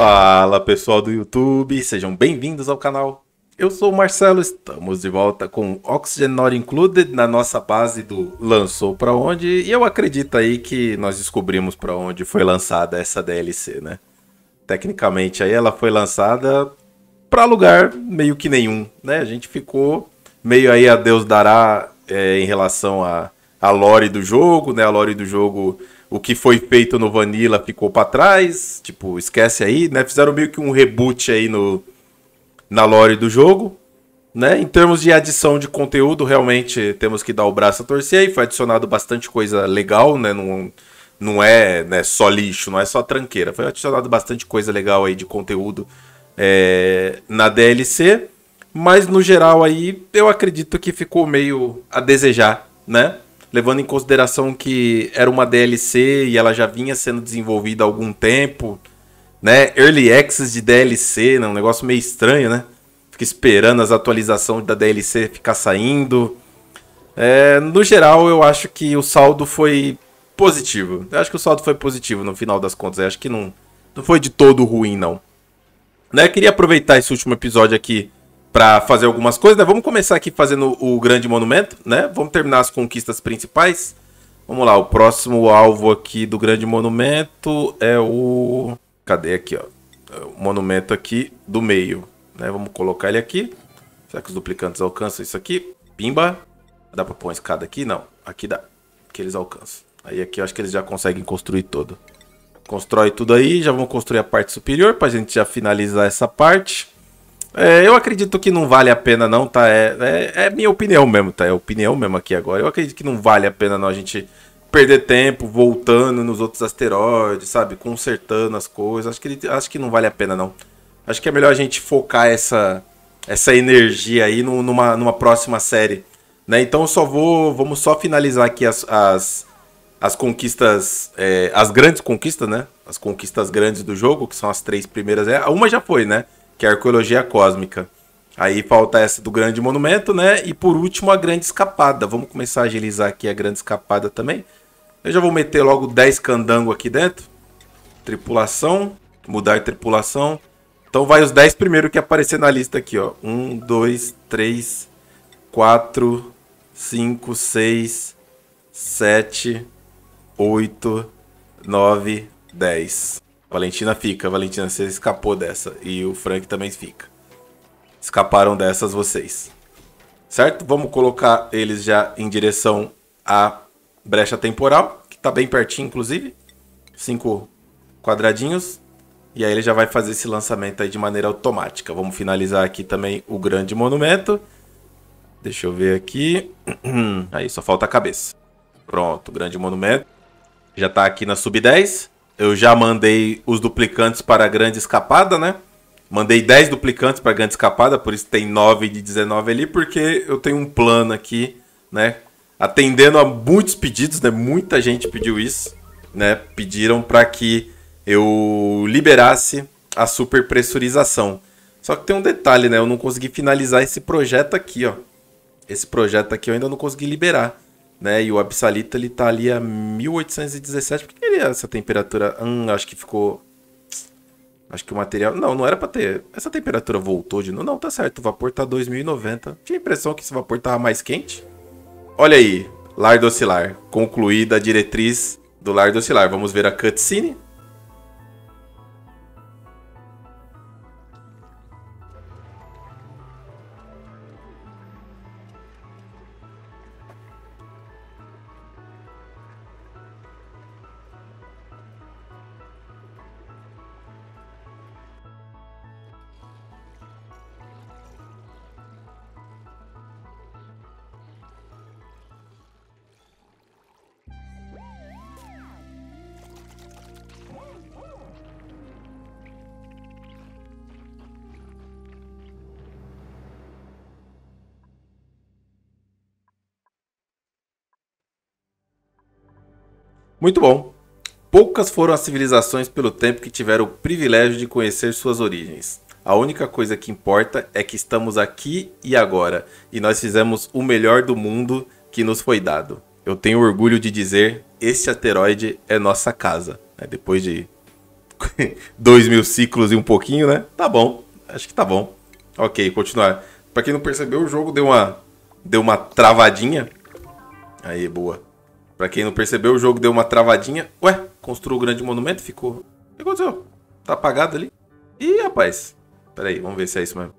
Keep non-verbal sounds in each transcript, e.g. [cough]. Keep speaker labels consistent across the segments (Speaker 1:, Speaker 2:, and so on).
Speaker 1: Fala pessoal do YouTube, sejam bem-vindos ao canal. Eu sou o Marcelo, estamos de volta com Oxygen Not Included na nossa base do Lançou Pra Onde e eu acredito aí que nós descobrimos pra onde foi lançada essa DLC, né? Tecnicamente aí ela foi lançada pra lugar meio que nenhum, né? A gente ficou meio aí a Deus dará é, em relação a, a lore do jogo, né? A lore do jogo o que foi feito no Vanilla ficou para trás, tipo, esquece aí, né? Fizeram meio que um reboot aí no na lore do jogo, né? Em termos de adição de conteúdo, realmente temos que dar o braço a torcer aí foi adicionado bastante coisa legal, né? Não, não é né, só lixo, não é só tranqueira. Foi adicionado bastante coisa legal aí de conteúdo é, na DLC, mas no geral aí eu acredito que ficou meio a desejar, né? levando em consideração que era uma DLC e ela já vinha sendo desenvolvida há algum tempo, né? Early access de DLC, né? Um negócio meio estranho, né? Fica esperando as atualizações da DLC ficar saindo. É, no geral, eu acho que o saldo foi positivo. Eu acho que o saldo foi positivo no final das contas. Eu acho que não, não foi de todo ruim, não. Né? Eu queria aproveitar esse último episódio aqui para fazer algumas coisas, né? Vamos começar aqui fazendo o grande monumento, né? Vamos terminar as conquistas principais. Vamos lá, o próximo alvo aqui do grande monumento é o cadê aqui, ó? É o monumento aqui do meio, né? Vamos colocar ele aqui. Será que os duplicantes alcançam isso aqui? Pimba. Dá para pôr uma escada aqui? Não, aqui dá. Que eles alcançam. Aí aqui eu acho que eles já conseguem construir todo. Constrói tudo aí, já vamos construir a parte superior para a gente já finalizar essa parte. É, eu acredito que não vale a pena, não, tá? É, é, é, minha opinião mesmo, tá? É opinião mesmo aqui agora. Eu acredito que não vale a pena, não, a gente perder tempo voltando nos outros asteroides, sabe? Consertando as coisas. Acho que, acho que não vale a pena, não. Acho que é melhor a gente focar essa, essa energia aí numa, numa próxima série. Né? Então eu só vou. Vamos só finalizar aqui as, as, as conquistas. É, as grandes conquistas, né? As conquistas grandes do jogo, que são as três primeiras. É, uma já foi, né? que é a arqueologia cósmica. Aí falta essa do grande monumento, né? E por último, a grande escapada. Vamos começar a agilizar aqui a grande escapada também. Eu já vou meter logo 10 candango aqui dentro. Tripulação. Mudar tripulação. Então vai os 10 primeiro que aparecer na lista aqui, ó. 1, 2, 3, 4, 5, 6, 7, 8, 9, 10. Valentina fica, Valentina, você escapou dessa. E o Frank também fica. Escaparam dessas vocês. Certo? Vamos colocar eles já em direção à brecha temporal, que está bem pertinho, inclusive. Cinco quadradinhos. E aí ele já vai fazer esse lançamento aí de maneira automática. Vamos finalizar aqui também o grande monumento. Deixa eu ver aqui. [clears throat] Aí, só falta a cabeça. Pronto, grande monumento. Já está aqui na sub 10 eu já mandei os duplicantes para a grande escapada, né? Mandei 10 duplicantes para a grande escapada, por isso tem 9 de 19 ali, porque eu tenho um plano aqui, né? Atendendo a muitos pedidos, né? Muita gente pediu isso, né? Pediram para que eu liberasse a superpressurização. Só que tem um detalhe, né? Eu não consegui finalizar esse projeto aqui, ó. Esse projeto aqui eu ainda não consegui liberar né? E o absalito ele tá ali a 1817, porque ele essa temperatura, hum, acho que ficou Acho que o material. Não, não era para ter. Essa temperatura voltou de novo. Não, tá certo. O vapor tá 2090. Tinha a impressão que esse vapor tava mais quente. Olha aí. Lar do Oscilar. Concluída a diretriz do Lar do Oscilar. Vamos ver a cutscene. Muito bom. Poucas foram as civilizações pelo tempo que tiveram o privilégio de conhecer suas origens. A única coisa que importa é que estamos aqui e agora, e nós fizemos o melhor do mundo que nos foi dado. Eu tenho orgulho de dizer, este asteroide é nossa casa. É, depois de [laughs] dois mil ciclos e um pouquinho, né? Tá bom, acho que tá bom. Ok, continuar. Para quem não percebeu, o jogo deu uma, deu uma travadinha. Aí, boa. Pra quem não percebeu, o jogo deu uma travadinha. Ué, construiu o grande monumento, ficou. O que aconteceu? Tá apagado ali? Ih, rapaz. Pera aí, vamos ver se é isso mesmo.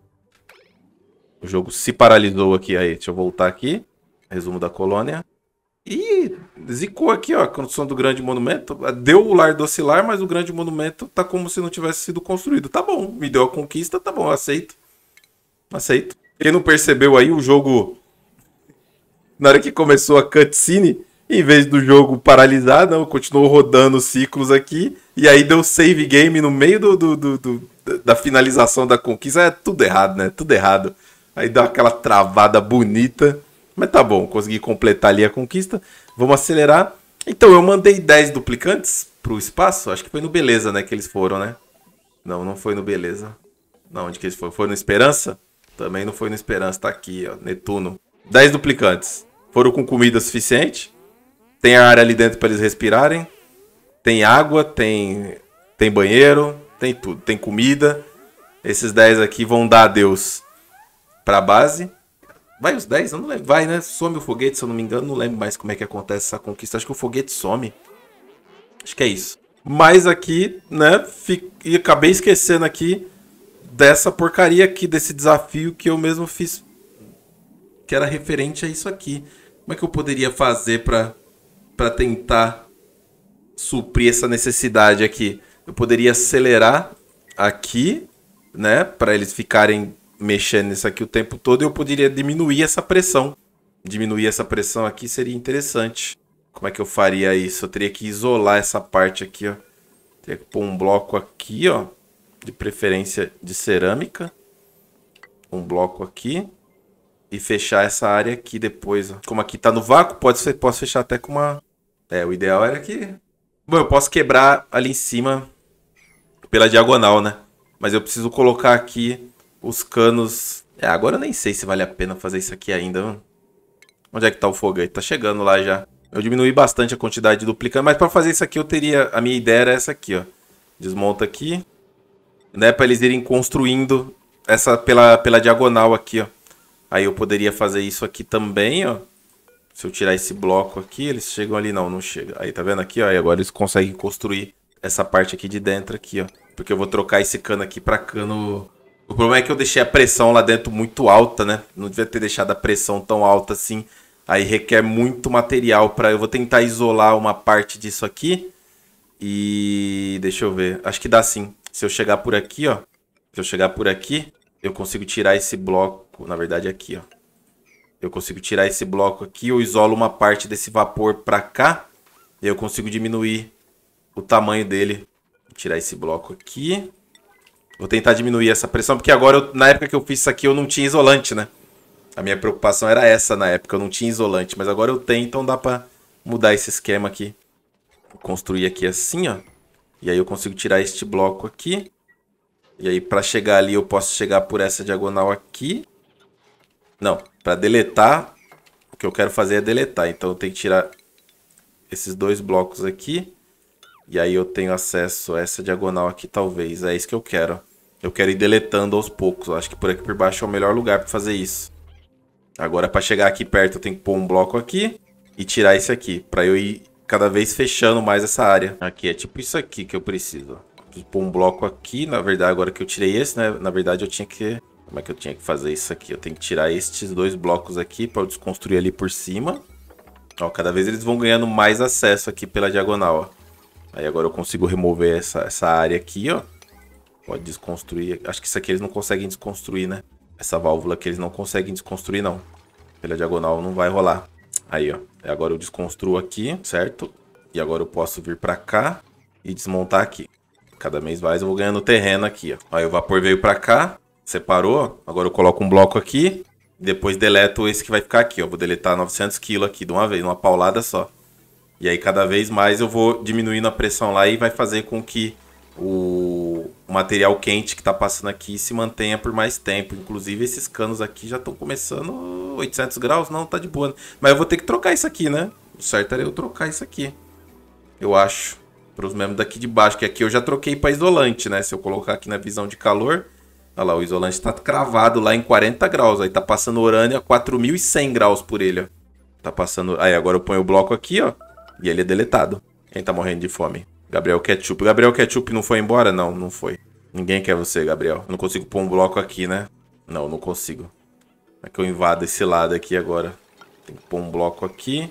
Speaker 1: O jogo se paralisou aqui. Aí, deixa eu voltar aqui. Resumo da colônia. Ih, zicou aqui, ó. A construção do grande monumento. Deu o lar do oscilar, mas o grande monumento tá como se não tivesse sido construído. Tá bom, me deu a conquista, tá bom, aceito. Aceito. Quem não percebeu aí, o jogo. Na hora que começou a cutscene, em vez do jogo paralisar, não, continuou rodando ciclos aqui. E aí deu save game no meio do, do, do, do da finalização da conquista. É tudo errado, né? Tudo errado. Aí dá aquela travada bonita. Mas tá bom, consegui completar ali a conquista. Vamos acelerar. Então, eu mandei 10 duplicantes pro espaço. Acho que foi no Beleza, né? Que eles foram, né? Não, não foi no Beleza. Não, onde que eles foram? Foi no Esperança? Também não foi no Esperança, tá aqui, ó. Netuno. 10 duplicantes. Foram com comida suficiente. Tem a área ali dentro para eles respirarem. Tem água, tem tem banheiro, tem tudo, tem comida. Esses 10 aqui vão dar adeus pra base. Vai os 10? não lembro. Vai, né? Some o foguete, se eu não me engano. Não lembro mais como é que acontece essa conquista. Acho que o foguete some. Acho que é isso. Mas aqui, né? Fico... E acabei esquecendo aqui dessa porcaria aqui, desse desafio que eu mesmo fiz. Que era referente a isso aqui. Como é que eu poderia fazer para para tentar suprir essa necessidade aqui. Eu poderia acelerar aqui, né, para eles ficarem mexendo nisso aqui o tempo todo, eu poderia diminuir essa pressão. Diminuir essa pressão aqui seria interessante. Como é que eu faria isso? Eu teria que isolar essa parte aqui, ó. Teria que pôr um bloco aqui, ó, de preferência de cerâmica. Um bloco aqui e fechar essa área aqui depois. Ó. Como aqui tá no vácuo, pode ser, posso fechar até com uma... É, o ideal era que... Bom, eu posso quebrar ali em cima pela diagonal, né? Mas eu preciso colocar aqui os canos... É, agora eu nem sei se vale a pena fazer isso aqui ainda. Mano. Onde é que tá o foguete? Tá chegando lá já. Eu diminuí bastante a quantidade de duplicando, mas para fazer isso aqui eu teria... A minha ideia era essa aqui, ó. Desmonta aqui. Né, para eles irem construindo essa pela, pela diagonal aqui, ó. Aí eu poderia fazer isso aqui também, ó. Se eu tirar esse bloco aqui, eles chegam ali. Não, não chega. Aí, tá vendo aqui, ó? E agora eles conseguem construir essa parte aqui de dentro aqui, ó. Porque eu vou trocar esse cano aqui pra cano... O problema é que eu deixei a pressão lá dentro muito alta, né? Não devia ter deixado a pressão tão alta assim. Aí requer muito material pra... Eu vou tentar isolar uma parte disso aqui. E... Deixa eu ver. Acho que dá sim. Se eu chegar por aqui, ó. Se eu chegar por aqui, eu consigo tirar esse bloco bloco. Na verdade, é aqui, ó. Eu consigo tirar esse bloco aqui, eu isolo uma parte desse vapor para cá. E eu consigo diminuir o tamanho dele. Vou tirar esse bloco aqui. Vou tentar diminuir essa pressão, porque agora, eu, na época que eu fiz isso aqui, eu não tinha isolante, né? A minha preocupação era essa na época, eu não tinha isolante. Mas agora eu tenho, então dá pra mudar esse esquema aqui. Vou construir aqui assim, ó. E aí eu consigo tirar este bloco aqui. E aí para chegar ali eu posso chegar por essa diagonal aqui. Não, para deletar, o que eu quero fazer é deletar. Então eu tenho que tirar esses dois blocos aqui. E aí eu tenho acesso a essa diagonal aqui, talvez. É isso que eu quero. Eu quero ir deletando aos poucos. Eu acho que por aqui por baixo é o melhor lugar para fazer isso. Agora, para chegar aqui perto, eu tenho que pôr um bloco aqui e tirar esse aqui. Para eu ir cada vez fechando mais essa área. Aqui, é tipo isso aqui que eu preciso. Preciso pôr um bloco aqui. Na verdade, agora que eu tirei esse, né? Na verdade, eu tinha que como é que eu tinha que fazer isso aqui? Eu tenho que tirar estes dois blocos aqui para eu desconstruir ali por cima. Ó, cada vez eles vão ganhando mais acesso aqui pela diagonal, ó. Aí agora eu consigo remover essa, essa área aqui, ó. Pode desconstruir. Acho que isso aqui eles não conseguem desconstruir, né? Essa válvula aqui eles não conseguem desconstruir, não. Pela diagonal não vai rolar. Aí, ó. É, agora eu desconstruo aqui, certo? E agora eu posso vir pra cá e desmontar aqui. Cada vez mais eu vou ganhando terreno aqui, ó. Aí o vapor veio pra cá. Separou? Agora eu coloco um bloco aqui. Depois deleto esse que vai ficar aqui, ó. Vou deletar 900 kg aqui de uma vez, uma paulada só. E aí cada vez mais eu vou diminuindo a pressão lá e vai fazer com que o material quente que está passando aqui se mantenha por mais tempo. Inclusive esses canos aqui já estão começando 800 graus, não, tá de boa. Né? Mas eu vou ter que trocar isso aqui, né? O certo era eu trocar isso aqui, eu acho, para os membros daqui de baixo. Que aqui eu já troquei para isolante, né? Se eu colocar aqui na visão de calor, Olha lá, o isolante está cravado lá em 40 graus. Aí tá passando urânio a 4.100 graus por ele, ó. Tá passando... Aí agora eu ponho o bloco aqui, ó. E ele é deletado. Quem tá morrendo de fome? Gabriel Ketchup. Gabriel Ketchup não foi embora? Não, não foi. Ninguém quer você, Gabriel. Eu não consigo pôr um bloco aqui, né? Não, não consigo. É que eu invado esse lado aqui agora. Tem que pôr um bloco aqui.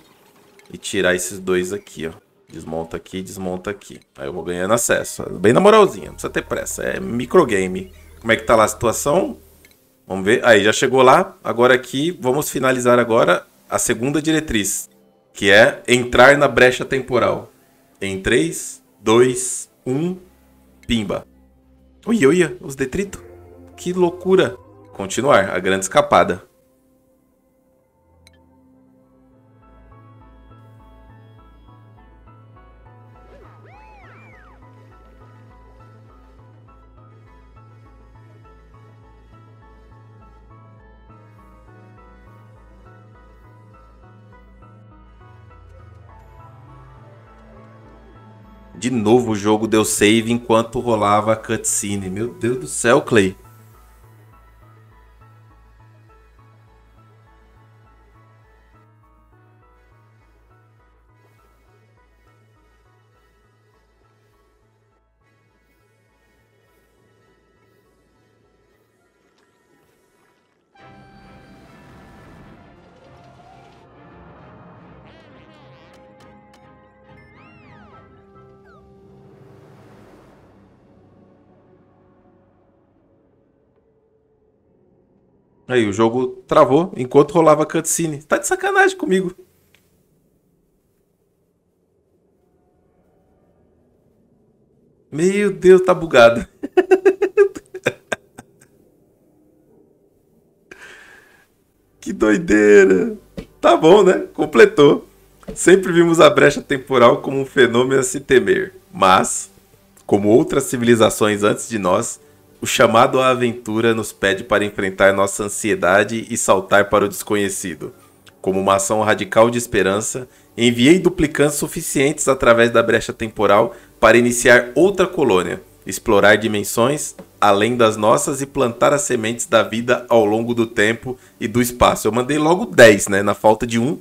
Speaker 1: E tirar esses dois aqui, ó. Desmonta aqui, desmonta aqui. Aí eu vou ganhando acesso. Bem na moralzinha, não precisa ter pressa. É microgame como é que tá lá a situação. Vamos ver. Aí, já chegou lá. Agora aqui, vamos finalizar agora a segunda diretriz, que é entrar na brecha temporal. Em 3, 2, 1, pimba. Ui, ui, os detritos. Que loucura. Continuar, a grande escapada. De novo o jogo deu save enquanto rolava a cutscene. Meu Deus do céu, Clay. o jogo travou enquanto rolava cutscene. Tá de sacanagem comigo. Meu Deus, tá bugado. [laughs] que doideira. Tá bom, né? Completou. Sempre vimos a brecha temporal como um fenômeno a se temer, mas, como outras civilizações antes de nós, o chamado à aventura nos pede para enfrentar nossa ansiedade e saltar para o desconhecido. Como uma ação radical de esperança, enviei duplicantes suficientes através da brecha temporal para iniciar outra colônia, explorar dimensões além das nossas e plantar as sementes da vida ao longo do tempo e do espaço. Eu mandei logo 10, né? Na falta de um,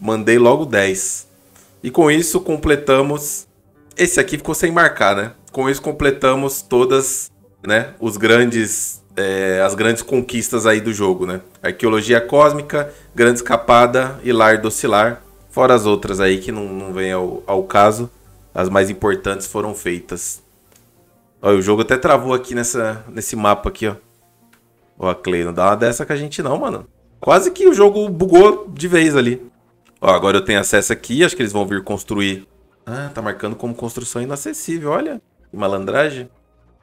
Speaker 1: mandei logo 10. E com isso completamos. Esse aqui ficou sem marcar, né? Com isso completamos todas né? Os grandes, é, as grandes conquistas aí do jogo, né? Arqueologia Cósmica, Grande Escapada e Lar Docilar, fora as outras aí que não, não vem ao, ao caso, as mais importantes foram feitas. Olha, o jogo até travou aqui nessa, nesse mapa aqui, ó. Ó, Clay, não dá uma dessa com a gente não, mano. Quase que o jogo bugou de vez ali. Ó, agora eu tenho acesso aqui, acho que eles vão vir construir. Ah, tá marcando como construção inacessível, olha. Que malandragem.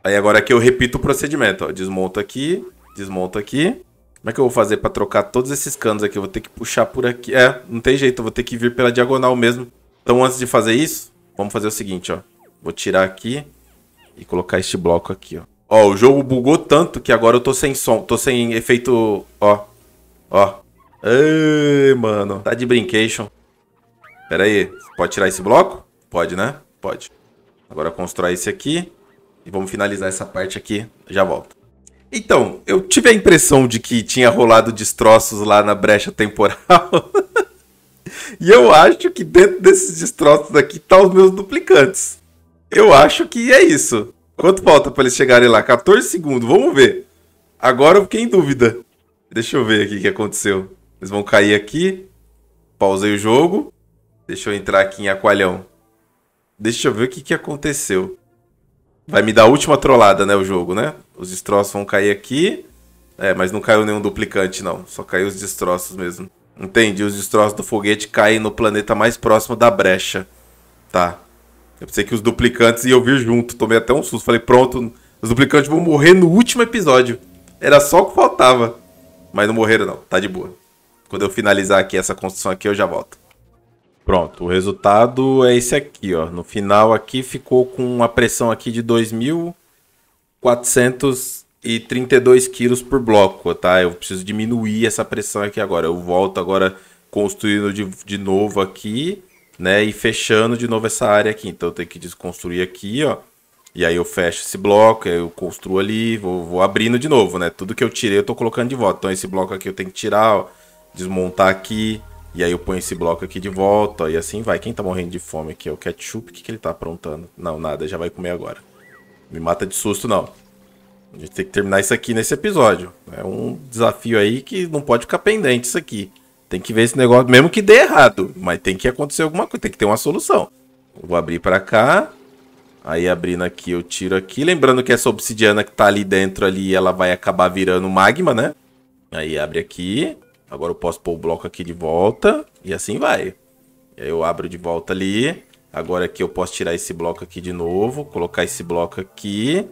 Speaker 1: Aí agora aqui eu repito o procedimento, ó. Desmonto aqui, desmonto aqui. Como é que eu vou fazer pra trocar todos esses canos aqui? Eu vou ter que puxar por aqui. É, não tem jeito, eu vou ter que vir pela diagonal mesmo. Então antes de fazer isso, vamos fazer o seguinte, ó. Vou tirar aqui e colocar este bloco aqui, ó. Ó, o jogo bugou tanto que agora eu tô sem som, tô sem efeito, ó. Ó. Ei, mano, tá de brincation. Pera aí, pode tirar esse bloco? Pode, né? Pode. Agora constrói esse aqui. E vamos finalizar essa parte aqui, já volto. Então, eu tive a impressão de que tinha rolado destroços lá na brecha temporal. [laughs] e eu acho que dentro desses destroços aqui tá os meus duplicantes. Eu acho que é isso. Quanto falta para eles chegarem lá? 14 segundos, vamos ver. Agora eu fiquei em dúvida. Deixa eu ver aqui o que aconteceu. Eles vão cair aqui. Pausei o jogo. Deixa eu entrar aqui em Aqualhão. Deixa eu ver o que, que aconteceu. Vai me dar a última trollada, né, o jogo, né? Os destroços vão cair aqui. É, mas não caiu nenhum duplicante, não. Só caiu os destroços mesmo. Entendi, os destroços do foguete caem no planeta mais próximo da brecha. Tá. Eu pensei que os duplicantes iam vir junto. Tomei até um susto. Falei, pronto, os duplicantes vão morrer no último episódio. Era só o que faltava. Mas não morreram, não. Tá de boa. Quando eu finalizar aqui essa construção aqui, eu já volto. Pronto, o resultado é esse aqui, ó. No final aqui ficou com uma pressão aqui de 2.432 quilos por bloco, tá? Eu preciso diminuir essa pressão aqui agora. Eu volto agora construindo de, de novo aqui, né? E fechando de novo essa área aqui. Então eu tenho que desconstruir aqui, ó. E aí eu fecho esse bloco, aí eu construo ali, vou, vou abrindo de novo, né? Tudo que eu tirei eu tô colocando de volta. Então esse bloco aqui eu tenho que tirar, ó, desmontar aqui e aí eu ponho esse bloco aqui de volta e assim vai. Quem tá morrendo de fome aqui é o ketchup. O que, que ele tá aprontando? Não, nada, já vai comer agora. Me mata de susto, não. A gente tem que terminar isso aqui nesse episódio. É um desafio aí que não pode ficar pendente isso aqui. Tem que ver esse negócio, mesmo que dê errado. Mas tem que acontecer alguma coisa, tem que ter uma solução. vou abrir pra cá. Aí abrindo aqui, eu tiro aqui. Lembrando que essa obsidiana que tá ali dentro ali, ela vai acabar virando magma, né? Aí abre aqui. Agora eu posso pôr o bloco aqui de volta e assim vai. eu abro de volta ali. Agora aqui eu posso tirar esse bloco aqui de novo, colocar esse bloco aqui.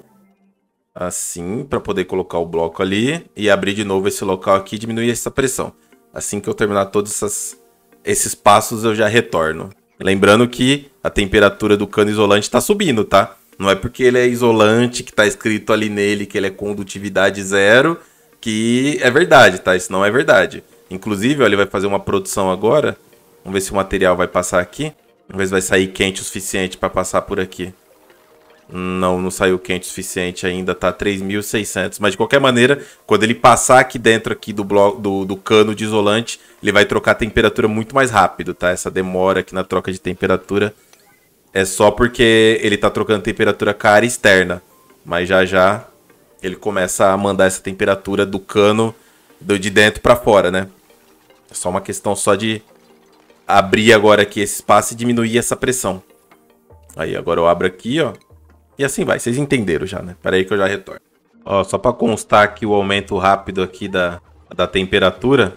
Speaker 1: Assim, para poder colocar o bloco ali e abrir de novo esse local aqui e diminuir essa pressão. Assim que eu terminar todos essas, esses passos, eu já retorno. Lembrando que a temperatura do cano isolante está subindo, tá? Não é porque ele é isolante que está escrito ali nele que ele é condutividade zero que é verdade, tá? Isso não é verdade. Inclusive, ó, ele vai fazer uma produção agora. Vamos ver se o material vai passar aqui. Vamos ver se vai sair quente o suficiente para passar por aqui. Não, não saiu quente o suficiente ainda, tá 3.600. Mas de qualquer maneira, quando ele passar aqui dentro aqui do, bloco, do, do cano de isolante, ele vai trocar a temperatura muito mais rápido, tá? Essa demora aqui na troca de temperatura é só porque ele tá trocando temperatura cara externa. Mas já já ele começa a mandar essa temperatura do cano do, de dentro para fora, né? É só uma questão só de abrir agora aqui esse espaço e diminuir essa pressão. Aí agora eu abro aqui, ó. E assim vai, vocês entenderam já, né? Pera aí que eu já retorno. Ó, só para constar que o aumento rápido aqui da, da temperatura,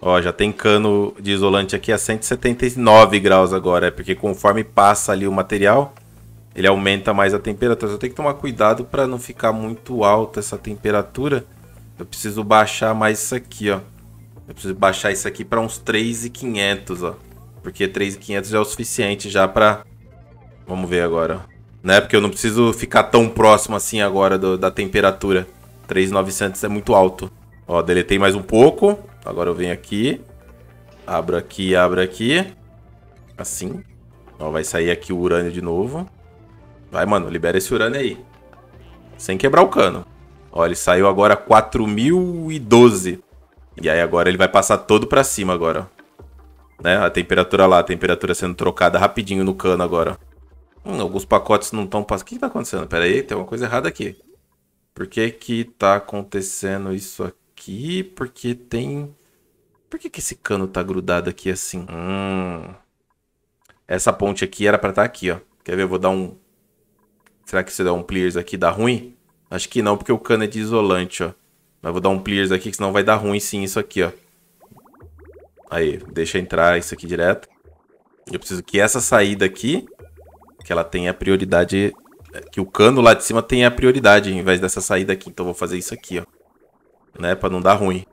Speaker 1: ó, já tem cano de isolante aqui a 179 graus agora, é porque conforme passa ali o material, ele aumenta mais a temperatura. Eu tenho que tomar cuidado para não ficar muito alta essa temperatura. Eu preciso baixar mais isso aqui, ó. Eu preciso baixar isso aqui para uns 3,500, ó. Porque 3,500 já é o suficiente já para... Vamos ver agora, né? Porque eu não preciso ficar tão próximo assim agora do, da temperatura. 3,900 é muito alto. Ó, deletei mais um pouco. Agora eu venho aqui. Abro aqui, abro aqui. Assim. Ó, vai sair aqui o urânio de novo. Vai, mano, libera esse Urano aí. Sem quebrar o cano. Ó, ele saiu agora 4012. E aí agora ele vai passar todo pra cima agora. Né? A temperatura lá, a temperatura sendo trocada rapidinho no cano agora. Hum, alguns pacotes não estão passando. O que, que tá acontecendo? Pera aí, tem uma coisa errada aqui. Por que que tá acontecendo isso aqui? Porque tem... Por que que esse cano tá grudado aqui assim? Hum... Essa ponte aqui era pra estar tá aqui, ó. Quer ver? Eu vou dar um Será que se eu der um clears aqui dá ruim? Acho que não, porque o cano é de isolante, ó. Mas vou dar um clears aqui, que senão vai dar ruim sim isso aqui, ó. Aí, deixa entrar isso aqui direto. Eu preciso que essa saída aqui, que ela tenha prioridade... É, que o cano lá de cima tenha prioridade, em vez dessa saída aqui. Então vou fazer isso aqui, ó. Né, pra não dar ruim.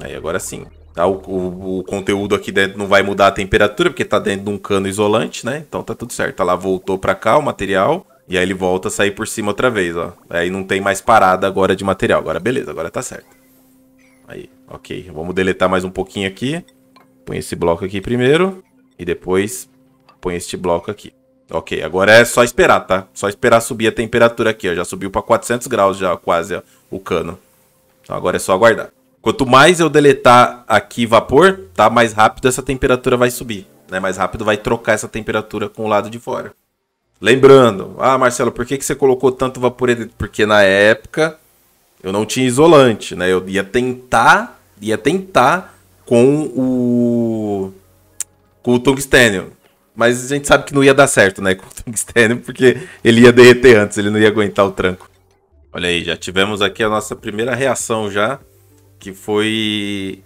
Speaker 1: Aí, agora sim. Tá, o, o, o, conteúdo aqui dentro não vai mudar a temperatura, porque tá dentro de um cano isolante, né? Então tá tudo certo. Tá lá, voltou pra cá o material. E aí ele volta a sair por cima outra vez, ó. Aí não tem mais parada agora de material. Agora beleza, agora tá certo. Aí, ok. Vamos deletar mais um pouquinho aqui. Põe esse bloco aqui primeiro. E depois põe este bloco aqui. Ok, agora é só esperar, tá? Só esperar subir a temperatura aqui, ó. Já subiu pra 400 graus já, quase, ó, o cano. Então agora é só aguardar. Quanto mais eu deletar aqui vapor, tá? Mais rápido essa temperatura vai subir, né? Mais rápido vai trocar essa temperatura com o lado de fora. Lembrando, ah, Marcelo, por que, que você colocou tanto vaporeto? Porque na época eu não tinha isolante, né? Eu ia tentar, ia tentar com o com o tungstênio. Mas a gente sabe que não ia dar certo, né, [laughs] com o tungstênio, porque ele ia derreter antes, ele não ia aguentar o tranco. Olha aí, já tivemos aqui a nossa primeira reação já, que foi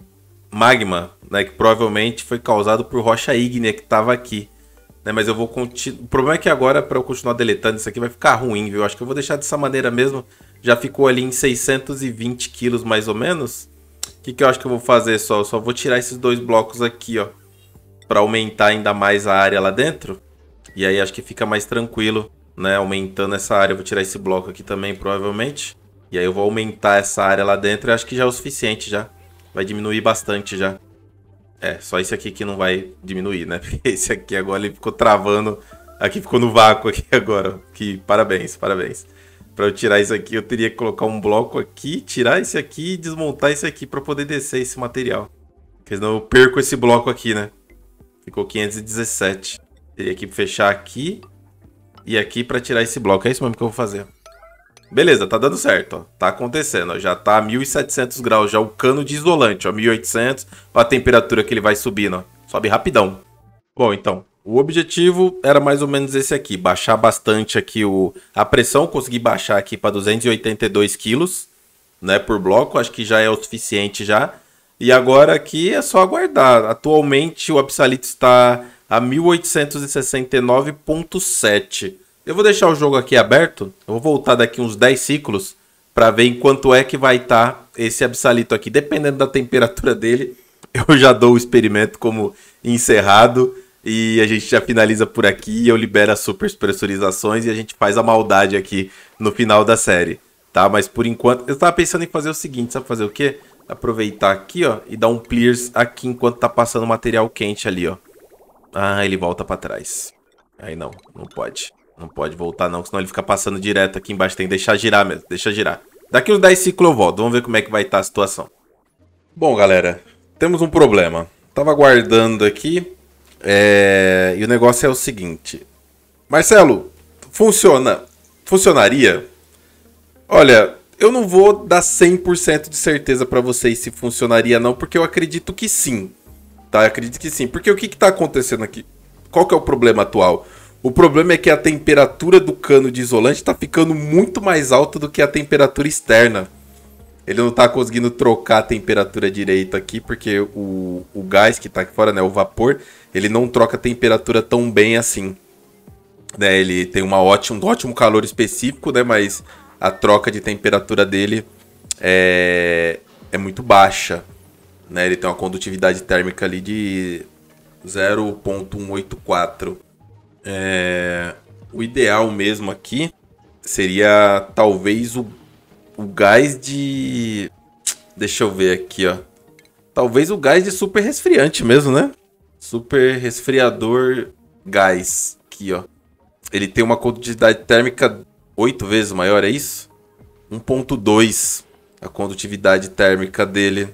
Speaker 1: magma, né, que provavelmente foi causado por rocha ígnea que estava aqui. Né, mas eu vou continuar. O problema é que agora, para eu continuar deletando isso aqui, vai ficar ruim, viu? Acho que eu vou deixar dessa maneira mesmo. Já ficou ali em 620 quilos, mais ou menos. O que, que eu acho que eu vou fazer só? Eu só vou tirar esses dois blocos aqui, ó. Para aumentar ainda mais a área lá dentro. E aí acho que fica mais tranquilo, né? Aumentando essa área. Eu vou tirar esse bloco aqui também, provavelmente. E aí eu vou aumentar essa área lá dentro. E acho que já é o suficiente, já. Vai diminuir bastante, já. É, só esse aqui que não vai diminuir, né? [laughs] Esse aqui agora ele ficou travando. Aqui ficou no vácuo aqui agora. Que parabéns, parabéns. Para eu tirar isso aqui, eu teria que colocar um bloco aqui, tirar esse aqui e desmontar esse aqui para poder descer esse material. Porque senão eu perco esse bloco aqui, né? Ficou 517. Teria que fechar aqui e aqui para tirar esse bloco. É isso mesmo que eu vou fazer. Beleza, tá dando certo, ó. Tá acontecendo, ó. Já tá a 1700 graus, já o cano de isolante, ó. 1800, olha a temperatura que ele vai subindo, ó. Sobe rapidão. Bom, então, o objetivo era mais ou menos esse aqui, baixar bastante aqui o... A pressão, consegui baixar aqui para 282 quilos, né, por bloco. Acho que já é o suficiente já. E agora aqui é só aguardar. Atualmente o Absalito está a 1869.7 eu vou deixar o jogo aqui aberto. Eu vou voltar daqui uns 10 ciclos para ver em quanto é que vai estar tá esse absalito aqui. Dependendo da temperatura [laughs] dele, eu já dou o experimento como encerrado. E a gente já finaliza por aqui. Eu libero as super pressurizações e a gente faz a maldade aqui no final da série. Tá? Mas por enquanto, eu tava pensando em fazer o seguinte: sabe fazer o quê? Aproveitar aqui, ó, e dar um clears aqui enquanto tá passando material quente ali, ó. Ah, ele volta para trás. Aí não, não pode. Não pode voltar não, senão ele fica passando direto aqui embaixo. Tem que deixar girar mesmo, deixa girar. Daqui uns 10 ciclos eu volto, vamos ver como é que vai estar tá a situação. Bom, galera, temos um problema. Tava guardando aqui, é... e o negócio é o seguinte. Marcelo, funciona? Funcionaria? Olha, eu não vou dar 100% de certeza para vocês se funcionaria não, porque eu acredito que sim. Tá? Eu acredito que sim. Porque o que que tá acontecendo aqui? Qual que é o problema atual? O problema é que a temperatura do cano de isolante está ficando muito mais alta do que a temperatura externa. Ele não está conseguindo trocar a temperatura direito aqui, porque o, o gás que está aqui fora, né, o vapor, ele não troca a temperatura tão bem assim. Né, ele tem uma ótima, um ótimo calor específico, né, mas a troca de temperatura dele é, é muito baixa. Né, ele tem uma condutividade térmica ali de 0.184. É, o ideal mesmo aqui seria talvez o, o gás de. Deixa eu ver aqui, ó. Talvez o gás de super resfriante mesmo, né? Super resfriador gás. Aqui, ó. Ele tem uma condutividade térmica 8 vezes maior, é isso? 1.2 a condutividade térmica dele.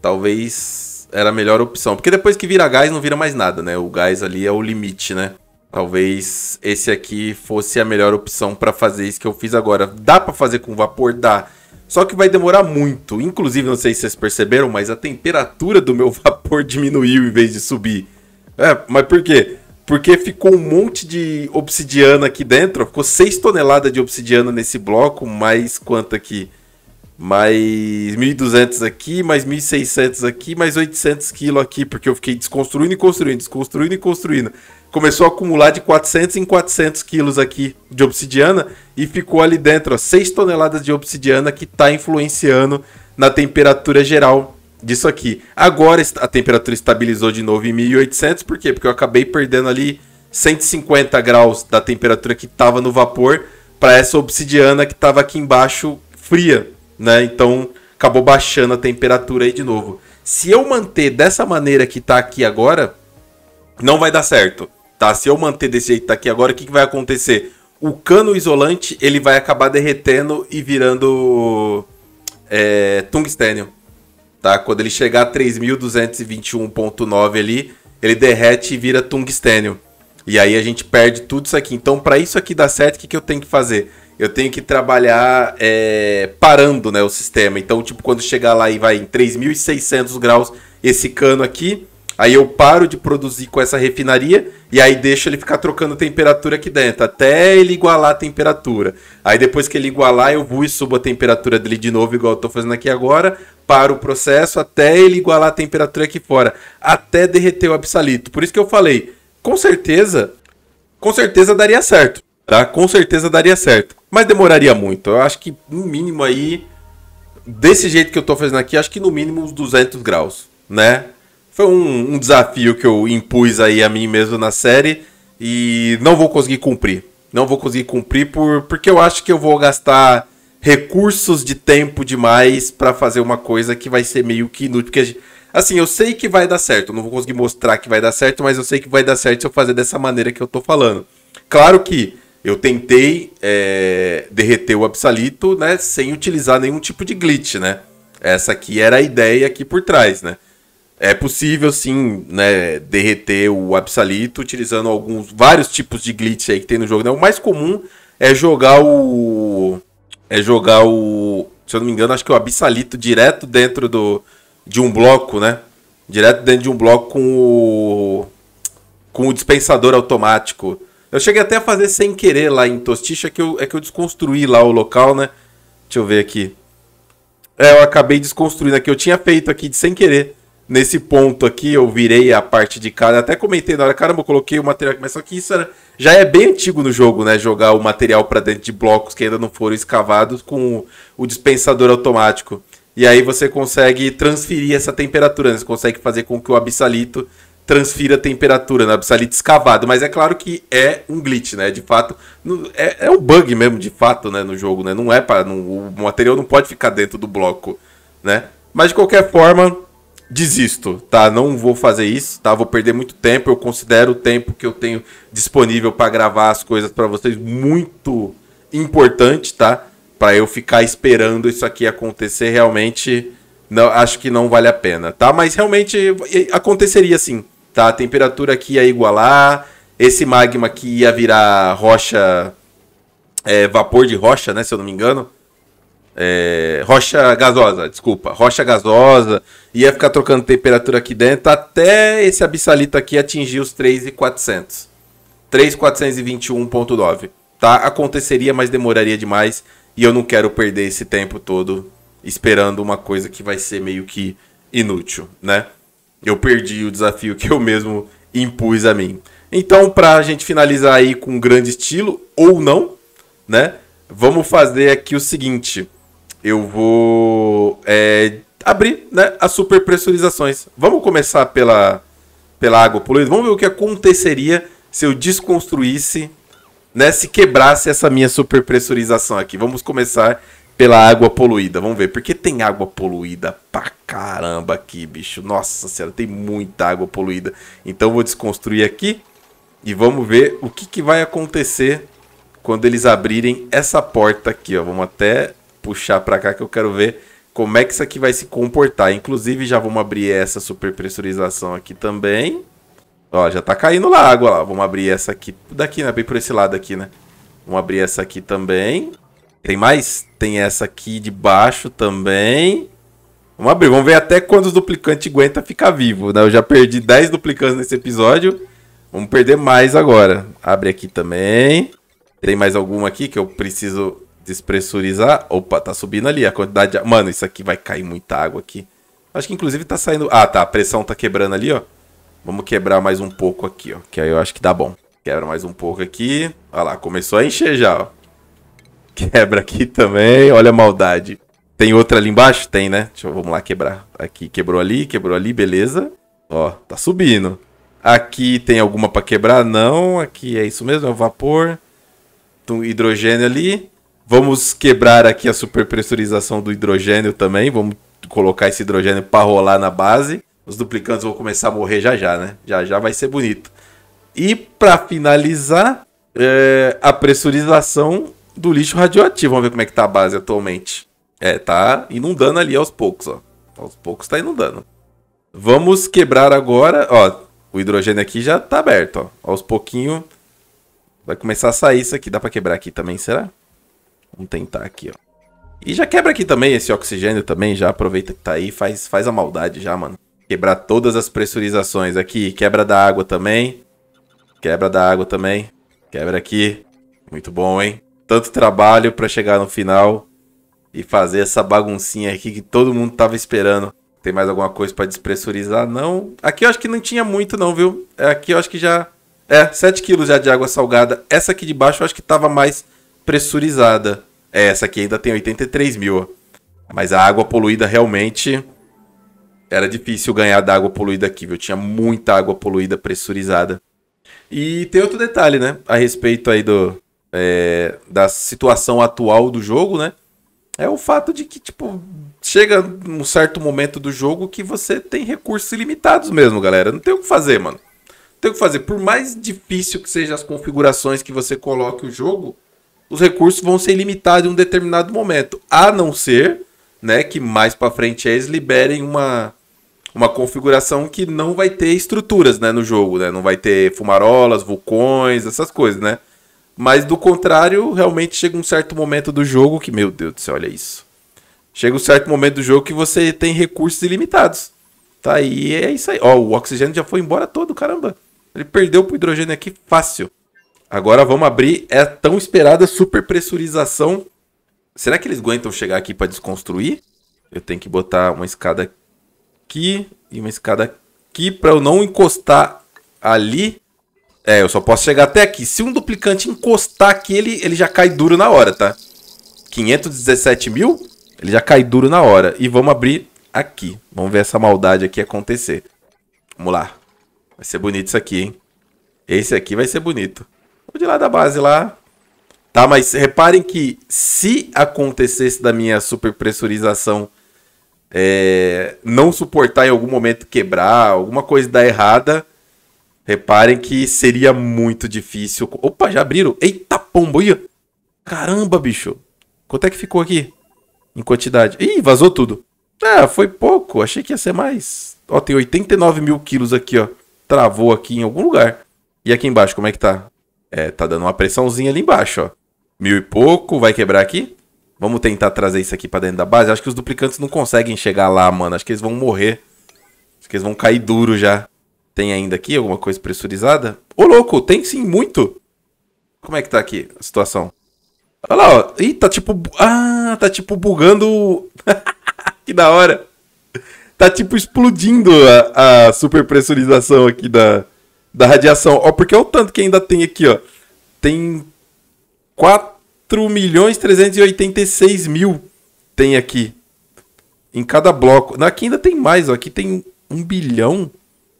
Speaker 1: Talvez era a melhor opção. Porque depois que vira gás, não vira mais nada, né? O gás ali é o limite, né? Talvez esse aqui fosse a melhor opção para fazer isso que eu fiz agora. Dá para fazer com vapor? Dá. Só que vai demorar muito. Inclusive, não sei se vocês perceberam, mas a temperatura do meu [laughs] vapor diminuiu em vez de subir. É, mas por quê? Porque ficou um monte de obsidiana aqui dentro. Ficou 6 toneladas de obsidiana nesse bloco, mais quanto aqui? mais 1.200 aqui, mais 1.600 aqui, mais 800 quilos aqui, porque eu fiquei desconstruindo e construindo, desconstruindo e construindo. Começou a acumular de 400 em 400 quilos aqui de obsidiana e ficou ali dentro, ó, 6 toneladas de obsidiana que está influenciando na temperatura geral disso aqui. Agora a temperatura estabilizou de novo em 1.800, por quê? Porque eu acabei perdendo ali 150 graus da temperatura que estava no vapor para essa obsidiana que estava aqui embaixo fria né? Então acabou baixando a temperatura aí de novo. Se eu manter dessa maneira que tá aqui agora, não vai dar certo, tá? Se eu manter desse jeito que tá aqui agora, o que, que vai acontecer? O cano isolante ele vai acabar derretendo e virando é, tungstênio, tá? Quando ele chegar a 3.221.9 ali, ele derrete e vira tungstênio. E aí a gente perde tudo isso aqui. Então, para isso aqui dar certo, o que, que eu tenho que fazer? eu tenho que trabalhar é, parando né, o sistema. Então, tipo, quando chegar lá e vai em 3.600 graus esse cano aqui, aí eu paro de produzir com essa refinaria e aí deixo ele ficar trocando temperatura aqui dentro, até ele igualar a temperatura. Aí depois que ele igualar, eu vou e subo a temperatura dele de novo, igual eu estou fazendo aqui agora, Paro o processo até ele igualar a temperatura aqui fora, até derreter o absalito. Por isso que eu falei, com certeza, com certeza daria certo tá? Com certeza daria certo. Mas demoraria muito. Eu acho que no mínimo aí, desse jeito que eu tô fazendo aqui, acho que no mínimo uns 200 graus, né? Foi um, um desafio que eu impus aí a mim mesmo na série e não vou conseguir cumprir. Não vou conseguir cumprir por, porque eu acho que eu vou gastar recursos de tempo demais para fazer uma coisa que vai ser meio que inútil. Porque, assim, eu sei que vai dar certo. não vou conseguir mostrar que vai dar certo, mas eu sei que vai dar certo se eu fazer dessa maneira que eu tô falando. Claro que eu tentei é, derreter o absalito, né, sem utilizar nenhum tipo de glitch, né? Essa aqui era a ideia aqui por trás, né? É possível sim, né, derreter o absalito utilizando alguns vários tipos de glitch aí que tem no jogo, né? O mais comum é jogar o é jogar o, se eu não me engano, acho que é o absalito direto dentro do de um bloco, né? Direto dentro de um bloco com o com o dispensador automático eu cheguei até a fazer sem querer lá em Tosticha, que eu, é que eu desconstruí lá o local, né? Deixa eu ver aqui. É, eu acabei desconstruindo aqui. Eu tinha feito aqui de sem querer. Nesse ponto aqui, eu virei a parte de cara. Até comentei na hora, caramba, eu coloquei o material aqui. Mas só que isso era, já é bem antigo no jogo, né? Jogar o material para dentro de blocos que ainda não foram escavados com o, dispensador automático. E aí você consegue transferir essa temperatura, né? Você consegue fazer com que o abissalito transfira a temperatura, né? precisa ali Mas é claro que é um glitch, né? De fato, é, é um bug mesmo, de fato, né? No jogo, né? Não é para. O material não pode ficar dentro do bloco, né? Mas de qualquer forma, desisto, tá? Não vou fazer isso, tá? Vou perder muito tempo. Eu considero o tempo que eu tenho disponível para gravar as coisas para vocês muito importante, tá? Para eu ficar esperando isso aqui acontecer realmente. Não, acho que não vale a pena, tá? Mas realmente aconteceria sim tá? A temperatura aqui ia igualar, esse magma que ia virar rocha, é, vapor de rocha, né? Se eu não me engano. É, rocha gasosa, desculpa, rocha gasosa, ia ficar trocando temperatura aqui dentro até esse abissalito aqui atingir os 3,400. 3,421,9, tá? Aconteceria, mas demoraria demais e eu não quero perder esse tempo todo esperando uma coisa que vai ser meio que inútil, né? eu perdi o desafio que eu mesmo impus a mim. Então, para a gente finalizar aí com um grande estilo, ou não, né? Vamos fazer aqui o seguinte. Eu vou é, abrir né, as superpressurizações. Vamos começar pela, pela água poluída. Vamos ver o que aconteceria se eu desconstruísse, né? Se quebrasse essa minha superpressurização aqui. Vamos começar pela água poluída. Vamos ver, porque tem água poluída pra caramba aqui, bicho. Nossa senhora, tem muita água poluída. Então vou desconstruir aqui e vamos ver o que, que vai acontecer quando eles abrirem essa porta aqui, ó. Vamos até puxar pra cá que eu quero ver como é que isso aqui vai se comportar. Inclusive, já vamos abrir essa super pressurização aqui também. Ó, já tá caindo lá água lá. Vamos abrir essa aqui daqui, né? Bem por esse lado aqui, né? Vamos abrir essa aqui também. Tem mais? Tem essa aqui de baixo também. Vamos abrir, vamos ver até quando os duplicantes aguenta ficar vivo. Né? Eu já perdi 10 duplicantes nesse episódio. Vamos perder mais agora. Abre aqui também. Tem mais alguma aqui que eu preciso despressurizar? Opa, tá subindo ali a quantidade de... Mano, isso aqui vai cair muita água aqui. Acho que inclusive tá saindo... Ah, tá. A pressão tá quebrando ali, ó. Vamos quebrar mais um pouco aqui, ó. Que aí eu acho que dá bom. Quebra mais um pouco aqui. Olha lá, começou a encher já, ó. Quebra aqui também, olha a maldade. Tem outra ali embaixo? Tem, né? Deixa eu, vamos lá quebrar. Aqui, quebrou ali, quebrou ali, beleza. Ó, tá subindo. Aqui tem alguma para quebrar? Não. Aqui é isso mesmo, é o vapor. Tum, hidrogênio ali. Vamos quebrar aqui a superpressurização do hidrogênio também. Vamos colocar esse hidrogênio para rolar na base. Os duplicantes vão começar a morrer já já, né? Já já vai ser bonito. E para finalizar, é, a pressurização do lixo radioativo. Vamos ver como é que tá a base atualmente. É, tá inundando ali aos poucos, ó. Aos poucos tá inundando. Vamos quebrar agora, ó. O hidrogênio aqui já tá aberto, ó. Aos pouquinho vai começar a sair isso aqui. Dá pra quebrar aqui também, será? Vamos tentar aqui, ó. E já quebra aqui também esse oxigênio também, já aproveita que tá aí, faz, faz a maldade já, mano. Quebrar todas as pressurizações aqui, quebra da água também. Quebra da água também. Quebra aqui. Muito bom, hein? tanto trabalho para chegar no final e fazer essa baguncinha aqui que todo mundo tava esperando. Tem mais alguma coisa para despressurizar? Não. Aqui eu acho que não tinha muito não, viu? É, aqui eu acho que já... É, 7 quilos já de água salgada. Essa aqui de baixo eu acho que tava mais pressurizada. É, essa aqui ainda tem 83 mil. Mas a água poluída realmente... Era difícil ganhar da água poluída aqui, viu? Tinha muita água poluída pressurizada. E tem outro detalhe, né? A respeito aí do, é, da situação atual do jogo, né? É o fato de que, tipo, chega um certo momento do jogo que você tem recursos ilimitados mesmo, galera. Não tem o que fazer, mano. Não tem o que fazer. Por mais difícil que sejam as configurações que você coloque o jogo, os recursos vão ser limitados em um determinado momento. A não ser, né, que mais para frente eles liberem uma uma configuração que não vai ter estruturas, né, no jogo, né? Não vai ter fumarolas, vulcões, essas coisas, né? Mas do contrário, realmente chega um certo momento do jogo que, meu Deus do céu, olha isso. Chega um certo momento do jogo que você tem recursos ilimitados. Tá aí, é isso aí. Ó, o oxigênio já foi embora todo, caramba. Ele perdeu pro hidrogênio aqui fácil. Agora vamos abrir a tão esperada super pressurização. Será que eles aguentam chegar aqui para desconstruir? Eu tenho que botar uma escada aqui e uma escada aqui para eu não encostar ali é, eu só posso chegar até aqui. Se um duplicante encostar aqui, ele, ele já cai duro na hora, tá? 517 mil, ele já cai duro na hora. E vamos abrir aqui. Vamos ver essa maldade aqui acontecer. Vamos lá. Vai ser bonito isso aqui, hein? Esse aqui vai ser bonito. Vou de lá da base lá. Tá, mas reparem que se acontecesse da minha superpressurização é, não suportar em algum momento quebrar, alguma coisa dar errada Reparem que seria muito difícil. Opa, já abriram. Eita, pombo. Ia. Caramba, bicho. Quanto é que ficou aqui? Em quantidade. Ih, vazou tudo. Ah, foi pouco. Achei que ia ser mais. Ó, tem 89 mil quilos aqui, ó. Travou aqui em algum lugar. E aqui embaixo, como é que tá? É, tá dando uma pressãozinha ali embaixo, ó. Mil e pouco. Vai quebrar aqui? Vamos tentar trazer isso aqui pra dentro da base. Acho que os duplicantes não conseguem chegar lá, mano. Acho que eles vão morrer. Acho que eles vão cair duro já. Tem ainda aqui alguma coisa pressurizada? Ô, louco, tem sim, muito! Como é que tá aqui a situação? Olha lá, ó. Ih, tá tipo. Ah, tá tipo bugando. [laughs] que da hora! Tá tipo explodindo a, a superpressurização aqui da, da radiação. Ó, porque olha o tanto que ainda tem aqui, ó. Tem 4.386.000 milhões mil tem aqui. Em cada bloco. Aqui ainda tem mais, ó. Aqui tem 1 bilhão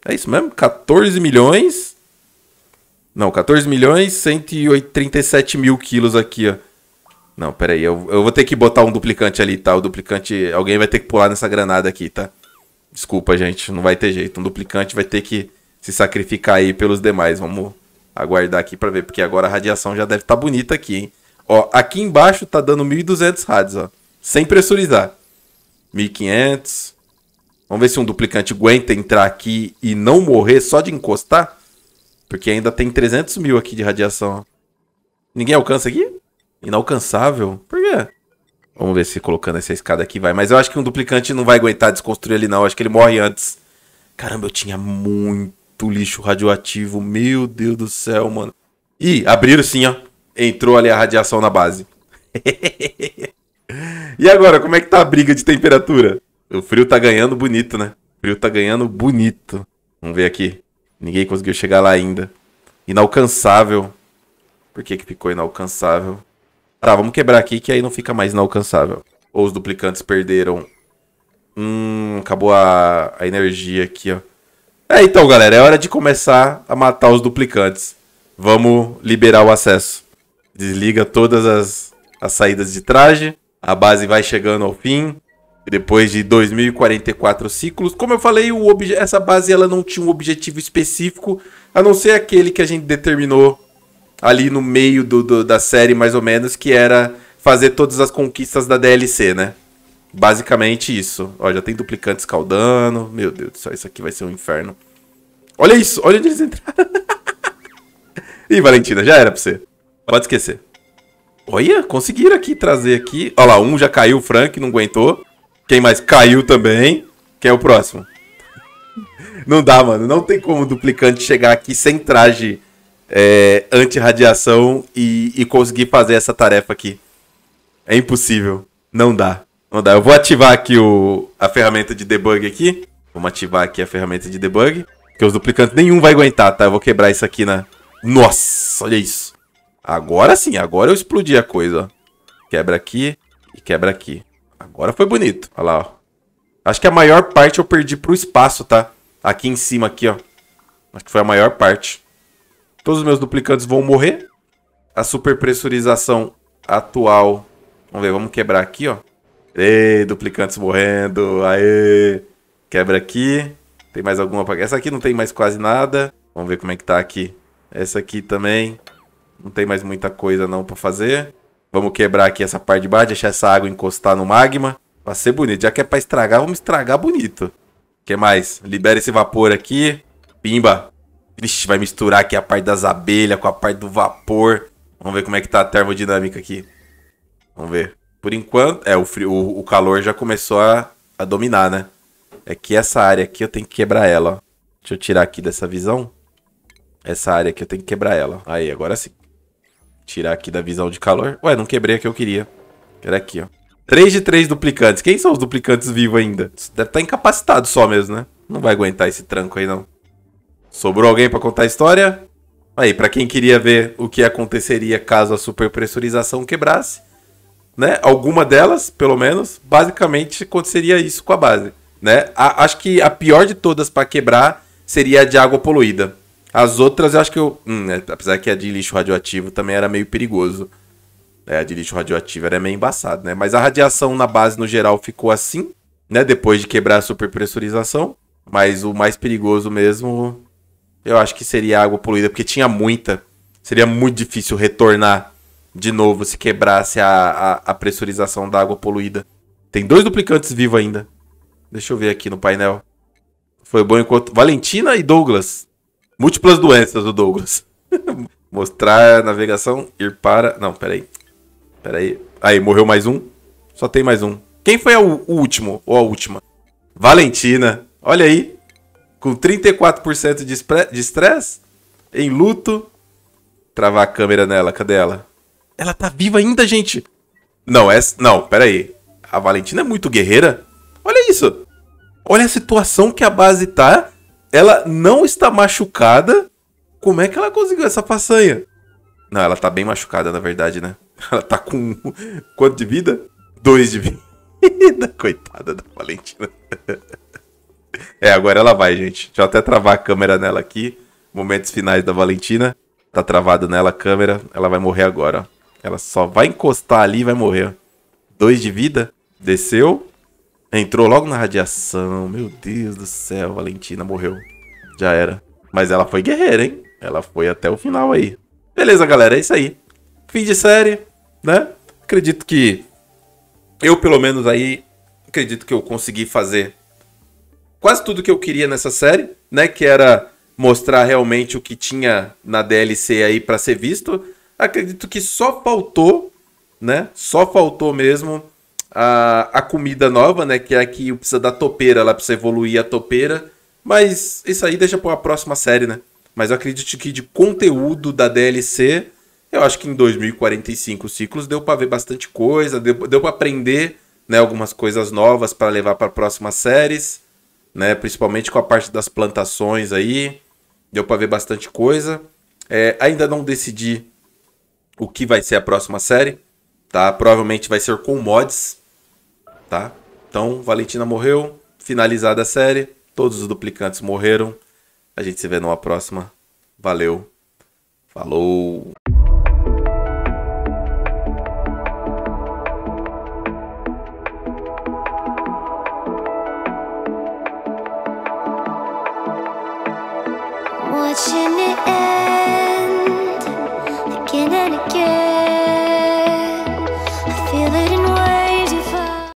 Speaker 1: é isso mesmo? 14 milhões. Não, 14 milhões, 137 mil quilos aqui, ó. Não, peraí, eu, eu vou ter que botar um duplicante ali, tá? O duplicante, alguém vai ter que pular nessa granada aqui, tá? Desculpa, gente, não vai ter jeito. Um duplicante vai ter que se sacrificar aí pelos demais. Vamos aguardar aqui para ver, porque agora a radiação já deve estar tá bonita aqui, hein? Ó, aqui embaixo tá dando 1.200 rádios, ó. Sem pressurizar. 1.500, Vamos ver se um duplicante aguenta entrar aqui e não morrer só de encostar. Porque ainda tem 300 mil aqui de radiação. Ninguém alcança aqui? Inalcançável. Por quê? Vamos ver se colocando essa escada aqui vai. Mas eu acho que um duplicante não vai aguentar desconstruir ele, não. Eu acho que ele morre antes. Caramba, eu tinha muito lixo radioativo. Meu Deus do céu, mano. Ih, abriram sim, ó. Entrou ali a radiação na base. [laughs] e agora, como é que tá a briga de temperatura? O frio tá ganhando bonito, né? O frio tá ganhando bonito. Vamos ver aqui. Ninguém conseguiu chegar lá ainda. Inalcançável. Por que, que ficou inalcançável? Ah, tá, vamos quebrar aqui que aí não fica mais inalcançável. Ou os duplicantes perderam. Hum, acabou a, a energia aqui, ó. É, então, galera, é hora de começar a matar os duplicantes. Vamos liberar o acesso. Desliga todas as, as saídas de traje. A base vai chegando ao fim. Depois de 2044 ciclos, como eu falei, essa base ela não tinha um objetivo específico, a não ser aquele que a gente determinou ali no meio do, do, da série, mais ou menos, que era fazer todas as conquistas da DLC, né? Basicamente isso. Ó, já tem duplicantes caudando. Meu Deus do céu, isso aqui vai ser um inferno. Olha isso, olha onde eles entraram. [laughs] Ih, Valentina, já era pra você. Pode esquecer. Olha, conseguiram aqui trazer aqui. Olha lá, um já caiu, o Frank, não aguentou. Quem mais? Caiu também. Quem é o próximo? Não dá, mano. Não tem como o duplicante chegar aqui sem traje é, anti-radiação e, e conseguir fazer essa tarefa aqui. É impossível. Não dá. Não dá. Eu vou ativar aqui o, a ferramenta de debug aqui. Vamos ativar aqui a ferramenta de debug. Porque os duplicantes nenhum vai aguentar, tá? Eu vou quebrar isso aqui na... Nossa, olha isso. Agora sim, agora eu explodi a coisa, ó. Quebra aqui e quebra aqui. Agora foi bonito. Olha lá, ó. Acho que a maior parte eu perdi pro espaço, tá? Aqui em cima, aqui, ó. Acho que foi a maior parte. Todos os meus duplicantes vão morrer. A superpressurização atual. Vamos ver, vamos quebrar aqui, ó. Ei, duplicantes morrendo. Aê. Quebra aqui. Tem mais alguma pra... Essa aqui não tem mais quase nada. Vamos ver como é que tá aqui. Essa aqui também. Não tem mais muita coisa não pra fazer. Vamos quebrar aqui essa parte de baixo, deixar essa água encostar no magma. Pra ser bonito. Já que é pra estragar, vamos estragar bonito. O que mais? Libera esse vapor aqui. Pimba. Ixi, vai misturar aqui a parte das abelhas com a parte do vapor. Vamos ver como é que tá a termodinâmica aqui. Vamos ver. Por enquanto... É, o, frio, o, o calor já começou a, a dominar, né? É que essa área aqui eu tenho que quebrar ela, ó. Deixa eu tirar aqui dessa visão. Essa área aqui eu tenho que quebrar ela. Aí, agora sim. Tirar aqui da visão de calor. Ué, não quebrei a que eu queria. Era aqui, ó. 3 de 3 duplicantes. Quem são os duplicantes vivos ainda? Deve estar tá incapacitado só mesmo, né? Não vai aguentar esse tranco aí, não. Sobrou alguém para contar a história? Aí, para quem queria ver o que aconteceria caso a superpressurização quebrasse, né? Alguma delas, pelo menos, basicamente aconteceria isso com a base, né? A, acho que a pior de todas para quebrar seria a de água poluída. As outras eu acho que eu. Hum, é, apesar que a de lixo radioativo também era meio perigoso. É, a de lixo radioativo era meio embaçado, né? Mas a radiação na base, no geral, ficou assim, né? Depois de quebrar a superpressurização. Mas o mais perigoso mesmo, eu acho que seria a água poluída, porque tinha muita. Seria muito difícil retornar de novo se quebrasse a, a, a pressurização da água poluída. Tem dois duplicantes vivos ainda. Deixa eu ver aqui no painel. Foi bom enquanto. Valentina e Douglas. Múltiplas doenças do Douglas. [laughs] Mostrar a navegação, ir para. Não, peraí. Peraí. Aí, morreu mais um? Só tem mais um. Quem foi o último ou a última? Valentina. Olha aí. Com 34% de estresse. Em luto. Travar a câmera nela. Cadê ela? Ela tá viva ainda, gente. Não, essa. É não, peraí. A Valentina é muito guerreira. Olha isso. Olha a situação que a base tá ela não está machucada. Como é que ela conseguiu essa façanha? Não, ela tá bem machucada, na verdade, né? [laughs] Ela tá com [laughs] quanto de vida? Dois de vida. [laughs] Coitada da Valentina. É, agora ela vai, gente. Deixa eu até travar a câmera nela aqui. Momentos finais da Valentina. Tá travado nela a câmera. Ela vai morrer agora. Ela só vai encostar ali e vai morrer. Dois de vida. Desceu. Entrou logo na radiação. Meu Deus do céu, Valentina morreu. Já era. Mas ela foi guerreira, hein? Ela foi até o final aí. Beleza, galera, é isso aí. Fim de série, né? Acredito que eu, pelo menos aí, acredito que eu consegui fazer quase tudo que eu queria nessa série, né? Que era mostrar realmente o que tinha na DLC aí para ser visto. Acredito que só faltou, né? Só faltou mesmo a, a comida nova, né? Que é a que precisa da topeira lá pra você evoluir a topeira. Mas isso aí deixa pra uma próxima série, né? Mas eu acredito que de conteúdo da DLC, eu acho que em 2045 ciclos deu pra ver bastante coisa, deu, deu pra aprender né, algumas coisas novas para levar para próximas séries, né? Principalmente com a parte das plantações aí. Deu para ver bastante coisa. É, ainda não decidi o que vai ser a próxima série, tá? Provavelmente vai ser com mods, tá? Então, Valentina morreu, finalizada a série, todos os duplicantes morreram. A gente se vê numa próxima. Valeu. Falou.